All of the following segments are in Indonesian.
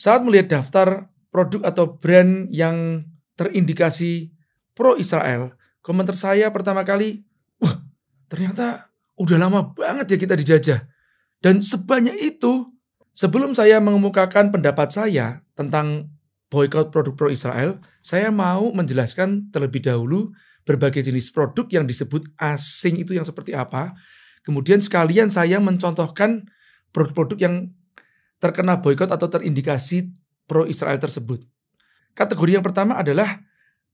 Saat melihat daftar produk atau brand yang terindikasi pro Israel, komentar saya pertama kali, wah ternyata udah lama banget ya kita dijajah. Dan sebanyak itu, sebelum saya mengemukakan pendapat saya tentang boykot produk pro Israel, saya mau menjelaskan terlebih dahulu berbagai jenis produk yang disebut asing itu yang seperti apa. Kemudian sekalian saya mencontohkan produk-produk yang terkena boykot atau terindikasi pro Israel tersebut. Kategori yang pertama adalah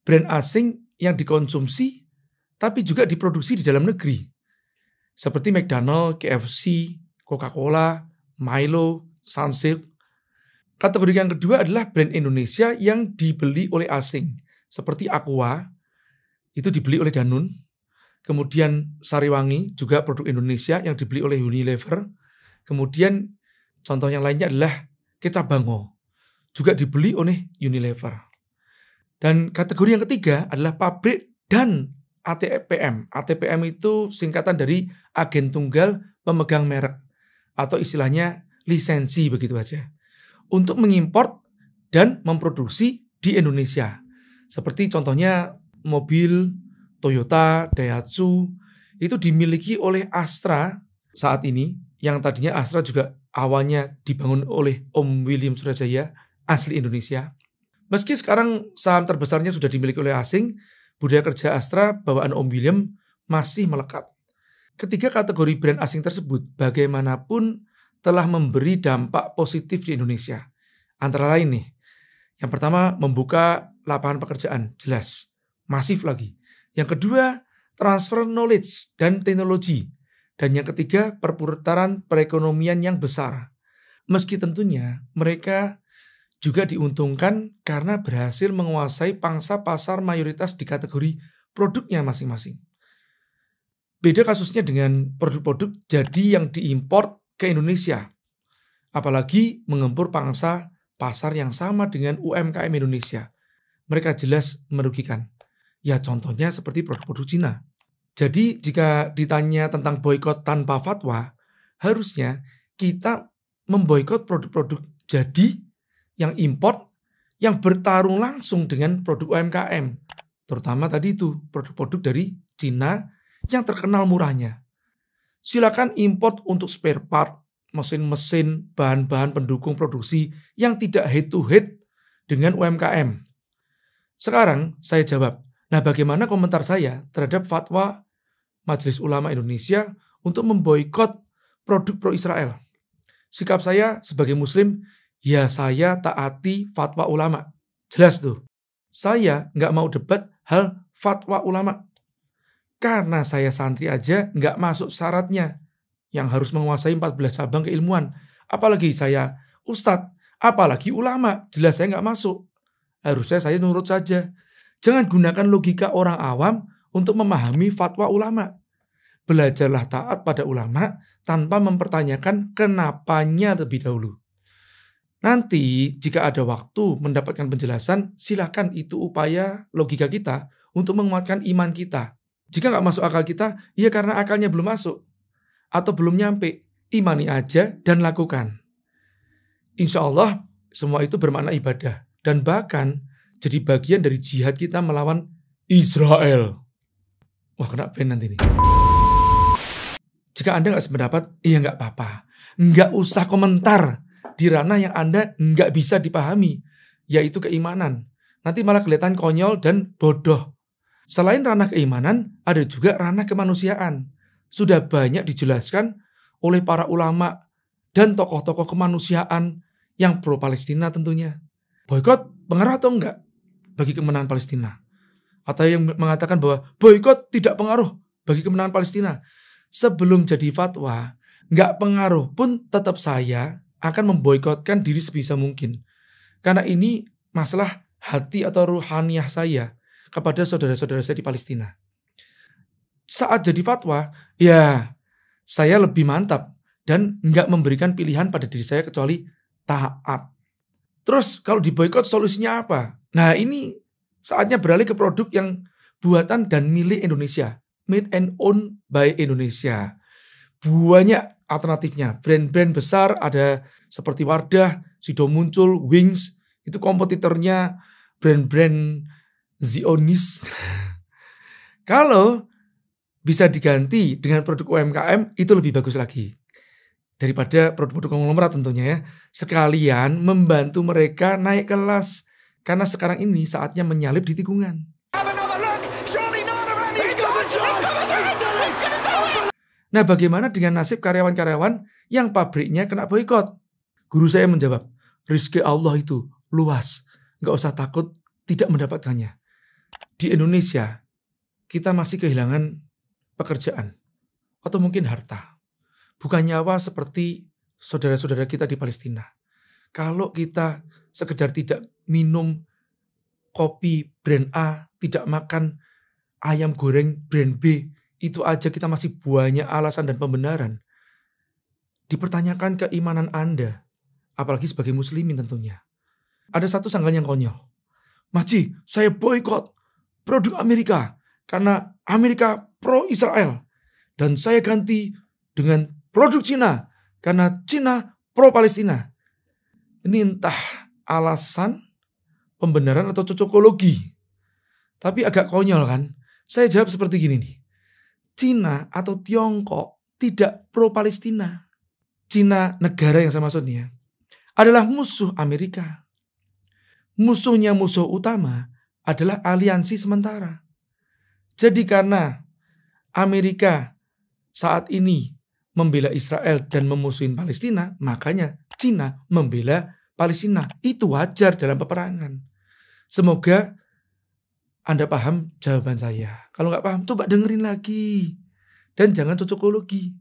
brand asing yang dikonsumsi tapi juga diproduksi di dalam negeri. Seperti McDonald, KFC, Coca-Cola, Milo, Sunsilk. Kategori yang kedua adalah brand Indonesia yang dibeli oleh asing. Seperti Aqua, itu dibeli oleh Danun, Kemudian Sariwangi, juga produk Indonesia yang dibeli oleh Unilever. Kemudian Contoh yang lainnya adalah kecap bango, juga dibeli oleh Unilever. Dan kategori yang ketiga adalah pabrik dan ATPM. ATPM itu singkatan dari agen tunggal pemegang merek atau istilahnya lisensi begitu aja. Untuk mengimpor dan memproduksi di Indonesia. Seperti contohnya mobil Toyota, Daihatsu itu dimiliki oleh Astra saat ini yang tadinya Astra juga awalnya dibangun oleh Om William Surajaya, asli Indonesia. Meski sekarang saham terbesarnya sudah dimiliki oleh asing, budaya kerja Astra bawaan Om William masih melekat. Ketiga kategori brand asing tersebut bagaimanapun telah memberi dampak positif di Indonesia. Antara lain nih, yang pertama membuka lapangan pekerjaan, jelas, masif lagi. Yang kedua, transfer knowledge dan teknologi dan yang ketiga, perputaran perekonomian yang besar. Meski tentunya mereka juga diuntungkan karena berhasil menguasai pangsa pasar mayoritas di kategori produknya masing-masing. Beda kasusnya dengan produk-produk jadi yang diimpor ke Indonesia. Apalagi mengempur pangsa pasar yang sama dengan UMKM Indonesia. Mereka jelas merugikan. Ya contohnya seperti produk-produk Cina. Jadi jika ditanya tentang boykot tanpa fatwa, harusnya kita memboykot produk-produk jadi yang import yang bertarung langsung dengan produk UMKM. Terutama tadi itu produk-produk dari Cina yang terkenal murahnya. Silakan import untuk spare part, mesin-mesin, bahan-bahan pendukung produksi yang tidak head to head dengan UMKM. Sekarang saya jawab, nah bagaimana komentar saya terhadap fatwa Majelis Ulama Indonesia untuk memboikot produk pro-Israel. Sikap saya sebagai muslim, ya saya taati fatwa ulama. Jelas tuh. Saya nggak mau debat hal fatwa ulama. Karena saya santri aja nggak masuk syaratnya yang harus menguasai 14 cabang keilmuan. Apalagi saya ustadz, apalagi ulama. Jelas saya nggak masuk. Harusnya saya nurut saja. Jangan gunakan logika orang awam untuk memahami fatwa ulama. Belajarlah taat pada ulama tanpa mempertanyakan kenapanya lebih dahulu. Nanti jika ada waktu mendapatkan penjelasan, silakan itu upaya logika kita untuk menguatkan iman kita. Jika nggak masuk akal kita, ya karena akalnya belum masuk atau belum nyampe. Imani aja dan lakukan. Insya Allah semua itu bermakna ibadah dan bahkan jadi bagian dari jihad kita melawan Israel wah kena ban nanti nih. Jika Anda nggak sependapat, iya nggak apa-apa. Nggak usah komentar di ranah yang Anda nggak bisa dipahami, yaitu keimanan. Nanti malah kelihatan konyol dan bodoh. Selain ranah keimanan, ada juga ranah kemanusiaan. Sudah banyak dijelaskan oleh para ulama dan tokoh-tokoh kemanusiaan yang pro Palestina tentunya. Boykot pengaruh atau enggak bagi kemenangan Palestina? Atau yang mengatakan bahwa boykot tidak pengaruh bagi kemenangan Palestina. Sebelum jadi fatwa, nggak pengaruh pun tetap saya akan memboikotkan diri sebisa mungkin. Karena ini masalah hati atau ruhaniah saya kepada saudara-saudara saya di Palestina. Saat jadi fatwa, ya saya lebih mantap dan nggak memberikan pilihan pada diri saya kecuali taat. Terus kalau diboykot solusinya apa? Nah ini Saatnya beralih ke produk yang buatan dan milik Indonesia. Made and owned by Indonesia. Banyak alternatifnya. Brand-brand besar ada seperti Wardah, Sido Muncul, Wings. Itu kompetitornya brand-brand Zionis. Kalau bisa diganti dengan produk UMKM, itu lebih bagus lagi. Daripada produk-produk konglomerat tentunya ya. Sekalian membantu mereka naik kelas karena sekarang ini saatnya menyalip di tikungan. Nah, bagaimana dengan nasib karyawan-karyawan yang pabriknya kena boykot? Guru saya menjawab, rizki Allah itu luas, nggak usah takut tidak mendapatkannya. Di Indonesia, kita masih kehilangan pekerjaan atau mungkin harta, bukan nyawa seperti saudara-saudara kita di Palestina. Kalau kita sekedar tidak minum kopi brand A, tidak makan ayam goreng brand B, itu aja kita masih banyak alasan dan pembenaran. Dipertanyakan keimanan Anda, apalagi sebagai muslimin tentunya. Ada satu sanggal yang konyol. Maci, saya boykot produk Amerika karena Amerika pro Israel. Dan saya ganti dengan produk Cina karena Cina pro Palestina. Ini entah alasan, pembenaran atau cocokologi. Tapi agak konyol kan? Saya jawab seperti gini nih. Cina atau Tiongkok tidak pro Palestina. Cina negara yang saya maksudnya adalah musuh Amerika. Musuhnya musuh utama adalah aliansi sementara. Jadi karena Amerika saat ini membela Israel dan memusuhin Palestina, makanya Cina membela Palestina. Itu wajar dalam peperangan. Semoga Anda paham jawaban saya. Kalau nggak paham, coba dengerin lagi. Dan jangan cocokologi.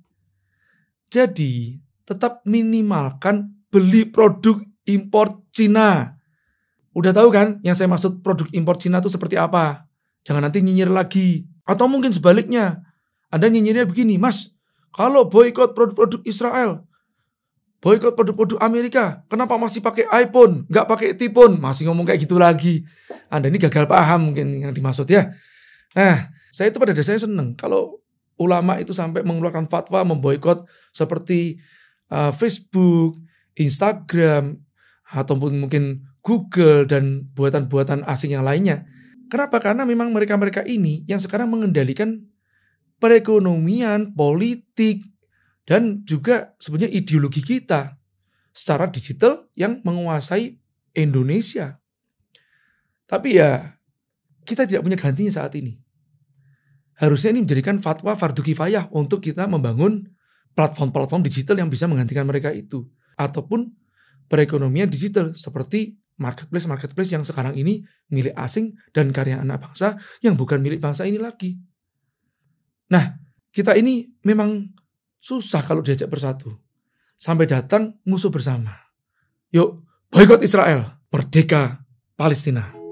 Jadi, tetap minimalkan beli produk impor Cina. Udah tahu kan yang saya maksud produk impor Cina itu seperti apa? Jangan nanti nyinyir lagi. Atau mungkin sebaliknya, Anda nyinyirnya begini, Mas, kalau boykot produk-produk Israel, Boykot produk-produk Amerika. Kenapa masih pakai iPhone? Nggak pakai tipun. Masih ngomong kayak gitu lagi. Anda ini gagal paham mungkin yang dimaksud ya. Nah, saya itu pada dasarnya seneng. Kalau ulama itu sampai mengeluarkan fatwa memboikot seperti uh, Facebook, Instagram, ataupun mungkin Google dan buatan-buatan asing yang lainnya. Kenapa? Karena memang mereka-mereka ini yang sekarang mengendalikan perekonomian, politik, dan juga sebenarnya ideologi kita secara digital yang menguasai Indonesia. Tapi ya kita tidak punya gantinya saat ini. Harusnya ini menjadikan fatwa fardu kifayah untuk kita membangun platform-platform digital yang bisa menggantikan mereka itu ataupun perekonomian digital seperti marketplace-marketplace yang sekarang ini milik asing dan karya anak bangsa yang bukan milik bangsa ini lagi. Nah, kita ini memang Susah kalau diajak bersatu. Sampai datang musuh bersama. Yuk, boykot Israel, merdeka Palestina.